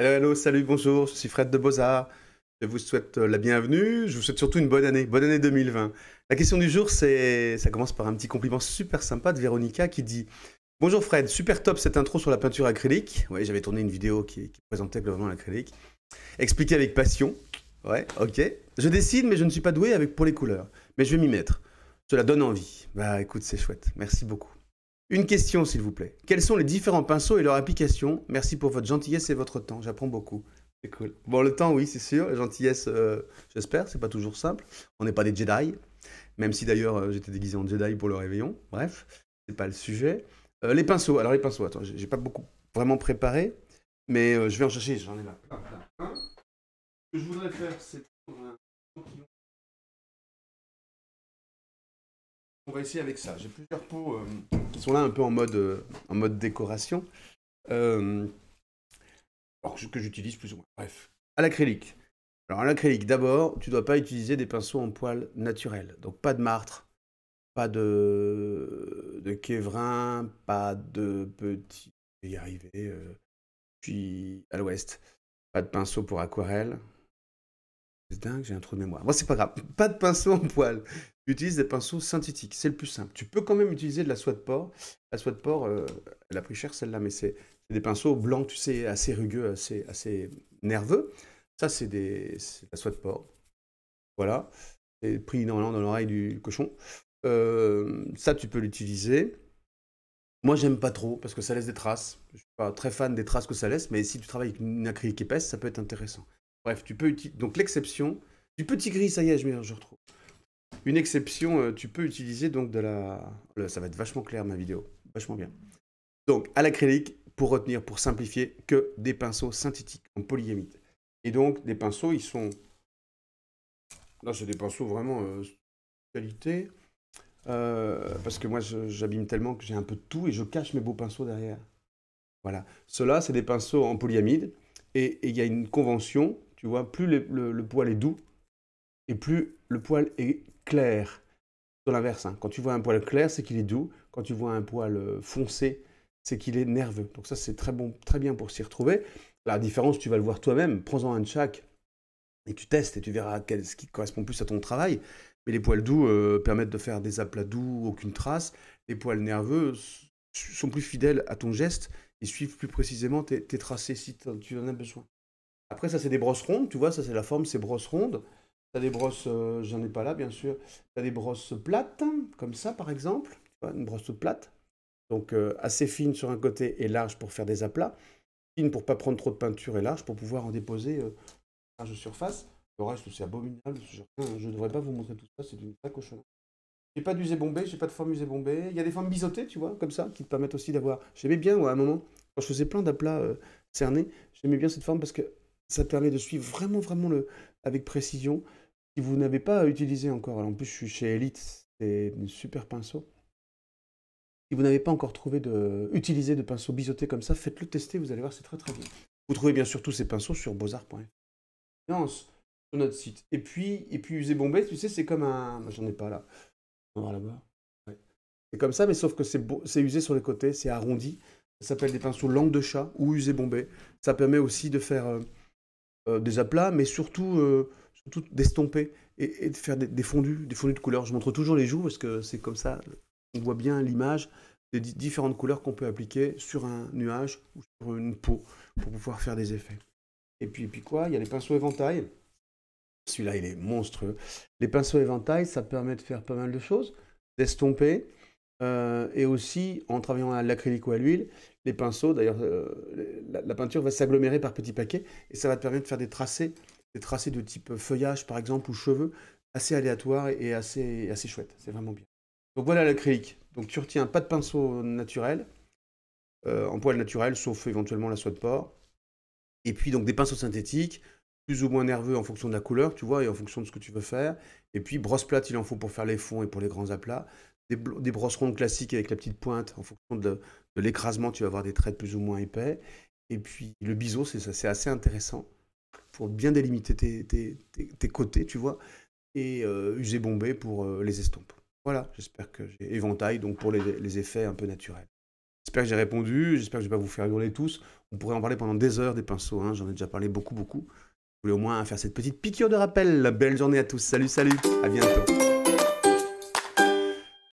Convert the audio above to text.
Hello, salut, bonjour, je suis Fred de Beaux-Arts. Je vous souhaite euh, la bienvenue, je vous souhaite surtout une bonne année, bonne année 2020. La question du jour, c'est, ça commence par un petit compliment super sympa de Véronica qui dit Bonjour Fred, super top cette intro sur la peinture acrylique. Oui, j'avais tourné une vidéo qui, présentait globalement l'acrylique. Expliqué avec passion. Ouais, ok. Je décide, mais je ne suis pas doué avec, pour les couleurs. Mais je vais m'y mettre. Cela donne envie. Bah écoute, c'est chouette. Merci beaucoup. Une question, s'il vous plaît. Quels sont les différents pinceaux et leur application Merci pour votre gentillesse et votre temps. J'apprends beaucoup. C'est cool. Bon, le temps, oui, c'est sûr. La gentillesse, euh, j'espère. C'est pas toujours simple. On n'est pas des Jedi. Même si d'ailleurs, euh, j'étais déguisé en Jedi pour le réveillon. Bref, c'est pas le sujet. Euh, les pinceaux. Alors, les pinceaux, attends, j'ai pas beaucoup vraiment préparé. Mais je vais en chercher. J'en ai là. Ce que je voudrais faire, c'est on va essayer avec ça. J'ai plusieurs pots sont là un peu en mode, euh, en mode décoration, euh, alors que, j'utilise plus ou moins. Bref, à l'acrylique. Alors à l'acrylique, d'abord, tu ne dois pas utiliser des pinceaux en poils naturels. Donc pas de martre, pas de, de kévrin, pas de petit... Je vais y arriver. puis euh, à l'ouest, pas de pinceau pour aquarelle, c'est dingue, j'ai un trou de mémoire. Moi, c'est pas grave. Pas de pinceau en poil. Utilise des pinceaux synthétiques. C'est le plus simple. Tu peux quand même utiliser de la soie de porc. La soie de porc, euh, elle a pris cher celle-là, mais c'est des pinceaux blancs, tu sais, assez rugueux, assez, nerveux. Ça, c'est de la soie de porc. Voilà. C'est pris normalement dans l'oreille du cochon. Euh, ça, tu peux l'utiliser. Moi, j'aime pas trop parce que ça laisse des traces. Je suis pas très fan des traces que ça laisse, mais si tu travailles avec une acrylique épaisse, ça peut être intéressant. Bref, tu peux utiliser. Donc l'exception. Du petit gris, ça y est, je, me... retrouve. Une exception, euh, tu peux utiliser donc de la. ça va être vachement clair ma vidéo. Vachement bien. Donc à l'acrylique, pour retenir, pour simplifier, que des pinceaux synthétiques en polyamide. Et donc des pinceaux, ils sont. Là, c'est des pinceaux vraiment euh, qualité. Euh, parce que moi, j'abîme tellement que j'ai un peu de tout et je cache mes beaux pinceaux derrière. Voilà. Cela, c'est des pinceaux en polyamide. Et il y a une convention tu vois, plus le, poil est doux et plus le poil est clair. Dans l'inverse, hein, quand tu vois un poil clair, c'est qu'il est doux. Quand tu vois un poil euh, foncé, c'est qu'il est nerveux. Donc ça, c'est très, bon, très bien pour s'y retrouver. La différence, tu vas le voir toi-même. Prends-en un de chaque et tu testes et tu verras ce qui correspond plus à ton travail. Mais les poils doux euh, permettent de faire des aplats doux, aucune trace. Les poils nerveux sont plus fidèles à ton geste et suivent plus précisément tes tracés si tu en as besoin. Après, ça, c'est des brosses rondes, tu vois, ça, c'est la forme, c'est brosses rondes. as des brosses, euh, j'en ai pas là, bien sûr. as des brosses plates, comme ça, par exemple. Tu vois, une brosse plate. Donc, euh, assez fine sur un côté et large pour faire des aplats. Fine pour pas prendre trop de peinture et large pour pouvoir en déposer euh, large surface. Le reste, c'est abominable. Je ne devrais pas vous montrer tout ça, c'est une cochonne J'ai pas d'usé bombée. j'ai pas de forme usée bombée. Il y a des formes biseautées, tu vois, comme ça, qui te permettent aussi d'avoir. J'aimais bien, à un moment, quand je faisais plein d'aplats euh, cernés, j'aimais bien cette forme parce que ça permet de suivre vraiment, vraiment le, avec précision. Si vous n'avez pas utilisé encore, alors en plus je suis chez Elite, c'est un super pinceau. Si vous n'avez pas encore trouvé de, utilisé de pinceau biseauté comme ça, faites-le tester, vous allez voir, c'est très très bien. Vous trouvez bien sûr tous ces pinceaux sur beauxarts.fr. Sur notre site. Et puis, et puis Usé bombé, tu sais, c'est comme un. J'en ai pas là. On là-bas. C'est comme ça, mais sauf que c'est usé sur les côtés, c'est arrondi. Ça s'appelle des pinceaux langue de chat ou Usé bombé. Ça permet aussi de faire. Euh, euh, des aplats, mais surtout, euh, d'estomper et, de faire des, fondus, des fondus de couleurs. Je montre toujours les joues parce que c'est comme ça, on voit bien l'image des différentes couleurs qu'on peut appliquer sur un nuage ou sur une peau pour pouvoir faire des effets. Et puis, et puis quoi Il y a les pinceaux éventails. Celui-là, il est monstrueux. Les pinceaux éventails, ça permet de faire pas mal de choses, d'estomper. Euh, et aussi, en travaillant à l'acrylique ou à l'huile, les pinceaux, d'ailleurs, la, peinture va s'agglomérer par petits paquets et ça va te permettre de faire des tracés, des tracés de type feuillage par exemple ou cheveux, assez aléatoires et assez, assez chouettes. C'est vraiment bien. Donc voilà l'acrylique. Donc tu retiens pas de pinceau naturel, euh, en poil naturel, sauf éventuellement la soie de porc. Et puis donc des pinceaux synthétiques, plus ou moins nerveux en fonction de la couleur, tu vois, et en fonction de ce que tu veux faire. Et puis brosse plate, il en faut pour faire les fonds et pour les grands aplats. Des, des brosses rondes classiques avec la petite pointe, en fonction de l'écrasement, tu vas avoir des traits plus ou moins épais. Et puis le biseau, c'est assez intéressant pour bien délimiter tes, côtés, tu vois. Et euh, user bombé pour euh, les estompes. Voilà, j'espère que j'ai éventail, donc pour les, effets un peu naturels. J'espère que j'ai répondu, j'espère que je vais pas vous faire hurler tous. On pourrait en parler pendant des heures des pinceaux, hein, j'en ai déjà parlé beaucoup, beaucoup. Je voulais au moins faire cette petite piqûre de rappel. Belle journée à tous, salut, salut, à bientôt.